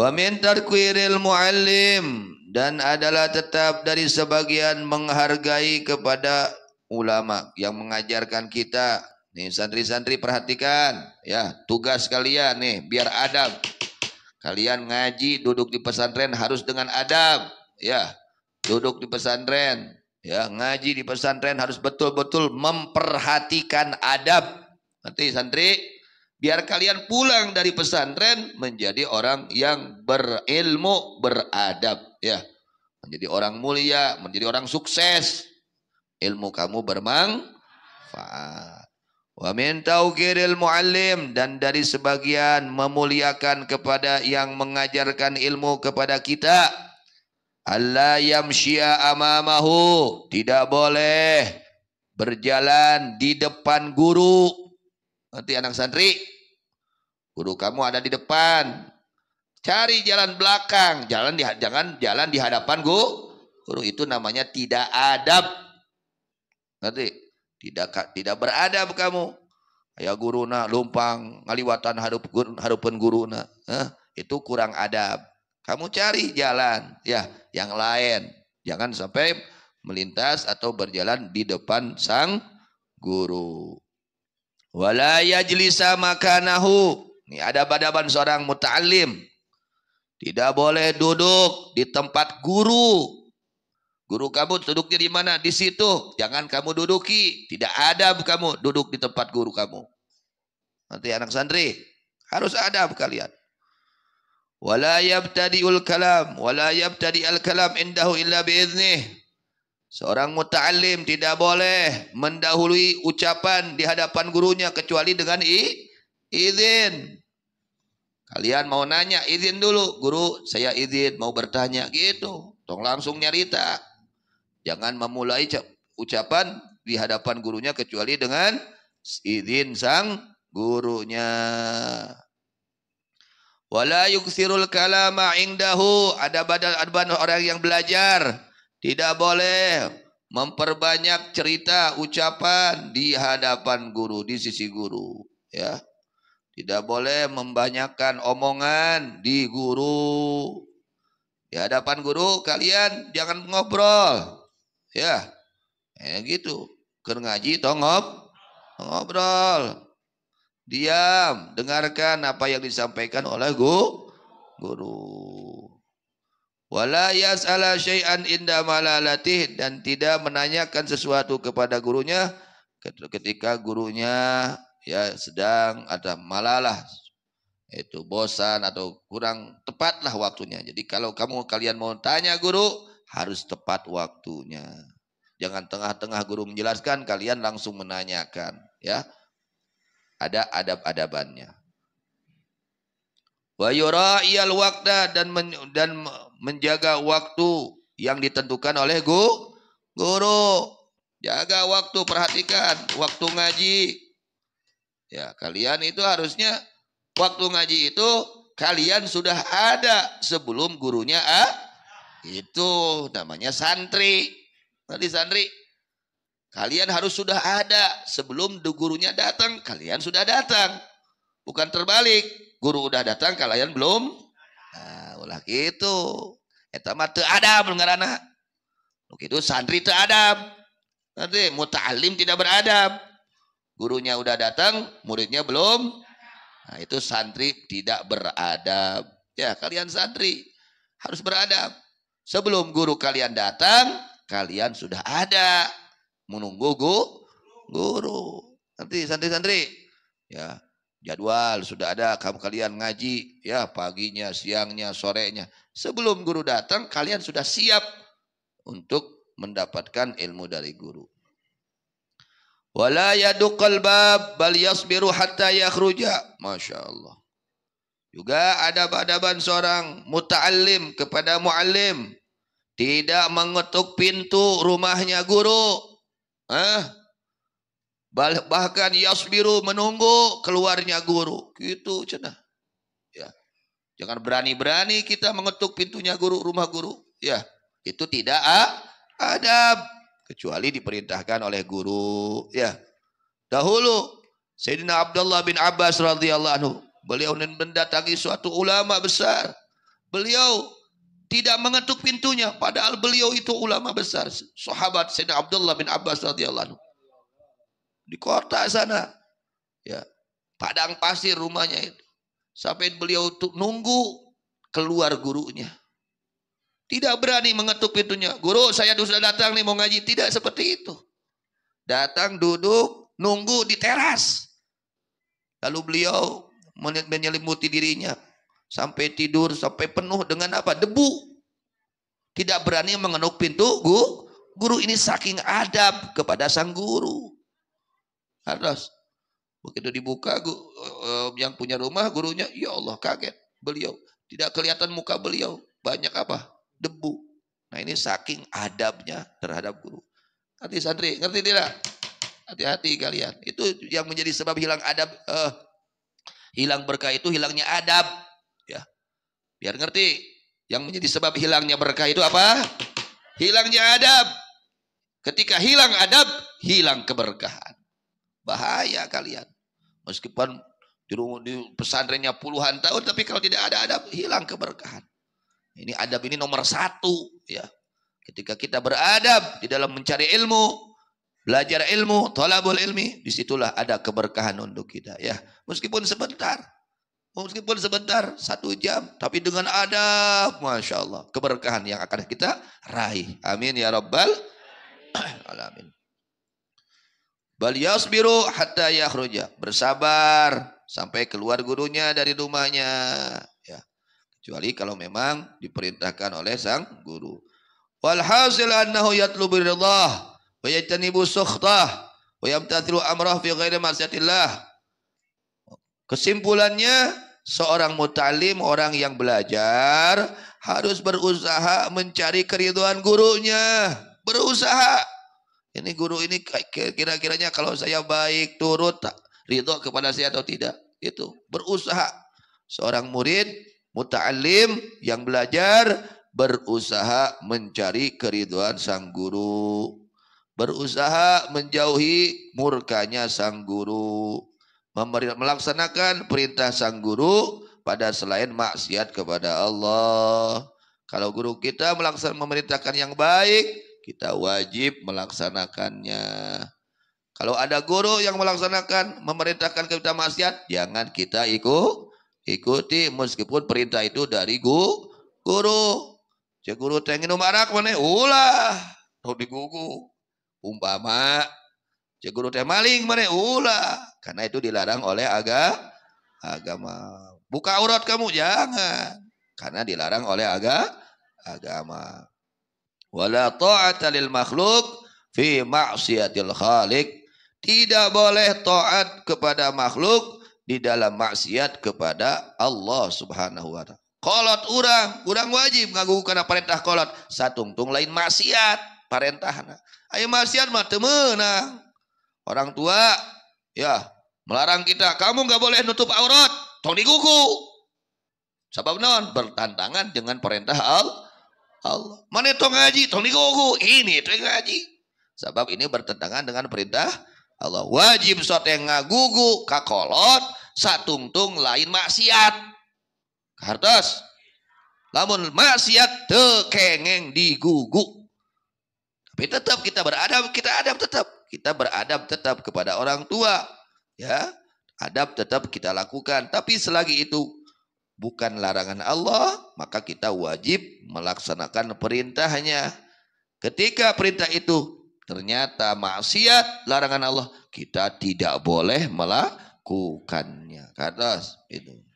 Wa min ilmu alim dan adalah tetap dari sebagian menghargai kepada ulama yang mengajarkan kita. Nih santri-santri perhatikan ya tugas kalian nih biar adab. Kalian ngaji duduk di pesantren harus dengan adab ya. Duduk di pesantren ya ngaji di pesantren harus betul-betul memperhatikan adab. Nanti santri Biar kalian pulang dari pesantren menjadi orang yang berilmu, beradab. Ya, menjadi orang mulia, menjadi orang sukses. Ilmu kamu bermanfaat. Wa min tawqiril muallim dan dari sebagian memuliakan kepada yang mengajarkan ilmu kepada kita. Allah yamsya amamahu. Tidak boleh berjalan di depan guru. Nanti anak santri Guru kamu ada di depan. Cari jalan belakang. Jalan di, jangan jalan di hadapan guru. Guru itu namanya tidak adab. Nanti tidak tidak beradab kamu. Ya guru guruna lumpang ngaliwatan harup harupan guruna. Eh, itu kurang adab. Kamu cari jalan ya yang lain. Jangan sampai melintas atau berjalan di depan sang guru. Wala yajlisa makanahu ini ada badaban seorang muta'alim. Tidak boleh duduk di tempat guru. Guru kamu duduknya di mana? Di situ. Jangan kamu duduki. Tidak ada kamu duduk di tempat guru kamu. Nanti anak santri harus ada kalian. tadi ul kalam, tadi al kalam indahu illa biiznih. Seorang muta'alim tidak boleh mendahului ucapan di hadapan gurunya kecuali dengan i, izin. Kalian mau nanya, izin dulu. Guru, saya izin mau bertanya. Gitu. Tong langsung nyarita. Jangan memulai ucapan di hadapan gurunya kecuali dengan izin sang gurunya. Wala yuksirul kalama indahu. Ada badan, adban orang yang belajar. Tidak boleh memperbanyak cerita ucapan di hadapan guru, di sisi guru. Ya. Tidak boleh membanyakan omongan di guru. Di hadapan guru kalian jangan ngobrol. Ya. Ya gitu. kena ngaji tongop. ngobrol. Diam, dengarkan apa yang disampaikan oleh guru. Wala yas'ala syai'an inda malalatih dan tidak menanyakan sesuatu kepada gurunya ketika gurunya ya sedang ada malalah itu bosan atau kurang tepatlah waktunya. Jadi kalau kamu kalian mau tanya guru harus tepat waktunya. Jangan tengah-tengah guru menjelaskan kalian langsung menanyakan ya. Ada adab-adabannya. Wa yura'iyal waqta dan dan menjaga waktu yang ditentukan oleh guru. Guru, jaga waktu, perhatikan waktu ngaji, Ya, kalian itu harusnya waktu ngaji itu kalian sudah ada sebelum gurunya ah, itu namanya santri. nanti santri kalian harus sudah ada sebelum gurunya datang, kalian sudah datang. Bukan terbalik, guru udah datang kalian belum. Nah, ulah gitu. Eta mah teu adab ngaranna. Nu kitu santri teu adab. Nanti muta'alim tidak beradab. Gurunya udah datang, muridnya belum. Nah, itu santri tidak beradab. Ya, kalian santri harus beradab. Sebelum guru kalian datang, kalian sudah ada menunggu guru. Nanti santri-santri ya, jadwal sudah ada kamu kalian ngaji ya paginya, siangnya, sorenya. Sebelum guru datang kalian sudah siap untuk mendapatkan ilmu dari guru. Wala yadu bab bal yasbiru hatta yakhruja. Masya Allah. Juga ada adaban seorang muta'alim kepada mu'alim. Tidak mengetuk pintu rumahnya guru. Eh? Bahkan yasbiru menunggu keluarnya guru. Gitu cenah. Ya. Jangan berani-berani kita mengetuk pintunya guru rumah guru. Ya. Itu tidak ah, adab kecuali diperintahkan oleh guru ya dahulu Sayyidina Abdullah bin Abbas radhiyallahu anhu beliau mendatangi suatu ulama besar beliau tidak mengetuk pintunya padahal beliau itu ulama besar sahabat Sayyidina Abdullah bin Abbas radhiyallahu anhu di kota sana ya padang pasir rumahnya itu sampai beliau nunggu keluar gurunya tidak berani mengetuk pintunya. Guru, saya sudah datang nih mau ngaji. Tidak seperti itu. Datang, duduk, nunggu di teras. Lalu beliau menyelimuti dirinya. Sampai tidur, sampai penuh dengan apa? Debu. Tidak berani mengetuk pintu, guru. Guru ini saking adab kepada sang guru. Harus. Begitu dibuka, eh, yang punya rumah gurunya, ya Allah kaget. Beliau. Tidak kelihatan muka beliau. Banyak apa? debu. Nah ini saking adabnya terhadap guru. Nanti santri? Ngerti tidak? Hati-hati kalian. Itu yang menjadi sebab hilang adab. Eh, hilang berkah itu hilangnya adab. Ya, Biar ngerti. Yang menjadi sebab hilangnya berkah itu apa? Hilangnya adab. Ketika hilang adab, hilang keberkahan. Bahaya kalian. Meskipun di pesantrennya puluhan tahun, tapi kalau tidak ada adab, hilang keberkahan. Ini adab ini nomor satu. Ya. Ketika kita beradab di dalam mencari ilmu, belajar ilmu, tolabul ilmi, disitulah ada keberkahan untuk kita. Ya, meskipun sebentar, meskipun sebentar satu jam, tapi dengan adab, masya Allah, keberkahan yang akan kita raih. Amin ya Rabbal. alamin. Bal yasbiru hatta yakhruja. Bersabar sampai keluar gurunya dari rumahnya kecuali kalau memang diperintahkan oleh sang guru walhasil annahu yatlubu ridah wa yatanibu sukhtah wa yamtathilu amrah fi ghairi ma'siyatillah kesimpulannya seorang mutalim orang yang belajar harus berusaha mencari keriduan gurunya berusaha ini guru ini kira-kiranya kalau saya baik turut tak ridho kepada saya atau tidak itu berusaha seorang murid Muta'alim yang belajar berusaha mencari keriduan sang guru. Berusaha menjauhi murkanya sang guru. Melaksanakan perintah sang guru pada selain maksiat kepada Allah. Kalau guru kita melaksanakan memerintahkan yang baik, kita wajib melaksanakannya. Kalau ada guru yang melaksanakan memerintahkan kita maksiat, jangan kita ikut Ikuti meskipun perintah itu dari guru. Cek guru tengin umarak mana? Ulah. tau digugu. Umpama. Cek guru teh maling mana? Ulah. Karena itu dilarang oleh agama. Agama. Buka urat kamu jangan. Karena dilarang oleh agama. Agama. Wala ta'ata lil makhluk fi ma'siyatil khalik. Tidak boleh taat kepada makhluk di dalam maksiat kepada Allah Subhanahu wa taala. Kolot urang, urang wajib ngagugu karena perintah kolot. Satungtung lain maksiat parentahna. Ayo maksiat mah teu Orang tua ya melarang kita, kamu nggak boleh nutup aurat, tong digugu. Sebab non bertantangan dengan perintah Allah. Allah. Mana tong ngaji, tong digugu. Ini itu ngaji. Sebab ini bertentangan dengan perintah Allah. Wajib sote yang ngagugu kolot satungtung lain maksiat Kartos. lamun maksiat tekengeng diguguk tapi tetap kita beradab kita adab tetap kita beradab tetap kepada orang tua ya adab tetap kita lakukan tapi selagi itu bukan larangan Allah maka kita wajib melaksanakan perintahnya ketika perintah itu ternyata maksiat larangan Allah kita tidak boleh melakukan melakukannya. Ke atas itu.